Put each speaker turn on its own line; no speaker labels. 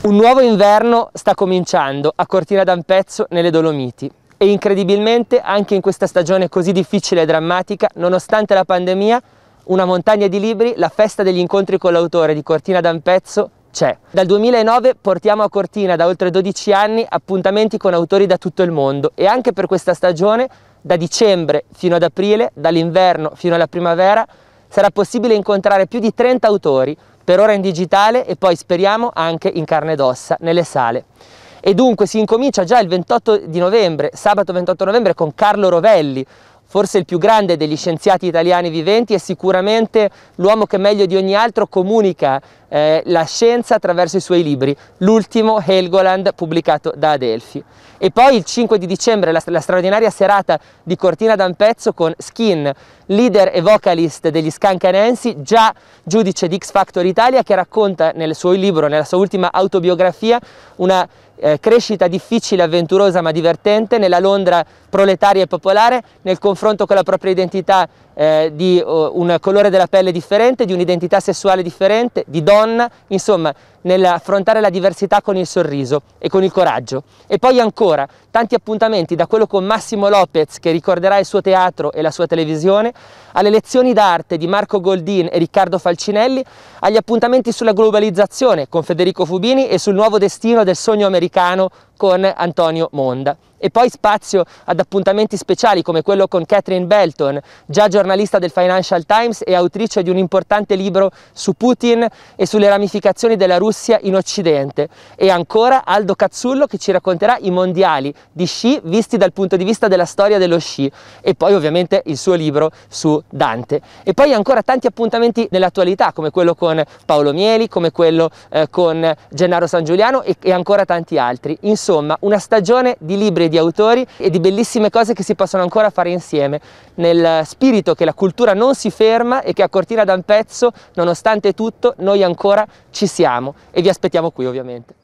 Un nuovo inverno sta cominciando a Cortina d'Ampezzo nelle Dolomiti e incredibilmente anche in questa stagione così difficile e drammatica, nonostante la pandemia, una montagna di libri, la festa degli incontri con l'autore di Cortina d'Ampezzo c'è. Dal 2009 portiamo a Cortina da oltre 12 anni appuntamenti con autori da tutto il mondo e anche per questa stagione, da dicembre fino ad aprile, dall'inverno fino alla primavera, sarà possibile incontrare più di 30 autori per ora in digitale e poi speriamo anche in carne ed ossa nelle sale. E dunque si incomincia già il 28 di novembre, sabato 28 novembre con Carlo Rovelli, forse il più grande degli scienziati italiani viventi e sicuramente l'uomo che meglio di ogni altro comunica eh, la scienza attraverso i suoi libri, l'ultimo Helgoland pubblicato da Adelphi. E poi il 5 di dicembre la, la straordinaria serata di Cortina d'Ampezzo con Skin, leader e vocalist degli Scancanensi, già giudice di X Factor Italia che racconta nel suo libro, nella sua ultima autobiografia, una eh, crescita difficile, avventurosa ma divertente nella Londra proletaria e popolare nel confronto con la propria identità eh, di uh, un colore della pelle differente, di un'identità sessuale differente, di donna, insomma nell'affrontare la diversità con il sorriso e con il coraggio. E poi ancora tanti appuntamenti, da quello con Massimo Lopez che ricorderà il suo teatro e la sua televisione, alle lezioni d'arte di Marco Goldin e Riccardo Falcinelli, agli appuntamenti sulla globalizzazione con Federico Fubini e sul nuovo destino del sogno americano con Antonio Monda e poi spazio ad appuntamenti speciali come quello con Catherine Belton, già giornalista del Financial Times e autrice di un importante libro su Putin e sulle ramificazioni della Russia in Occidente, e ancora Aldo Cazzullo che ci racconterà i mondiali di sci visti dal punto di vista della storia dello sci e poi ovviamente il suo libro su Dante. E poi ancora tanti appuntamenti nell'attualità come quello con Paolo Mieli, come quello eh, con Gennaro San Giuliano e, e ancora tanti altri. Insomma, una stagione di libri di autori e di bellissime cose che si possono ancora fare insieme, nel spirito che la cultura non si ferma e che a Cortina d'Ampezzo, nonostante tutto, noi ancora ci siamo e vi aspettiamo qui ovviamente.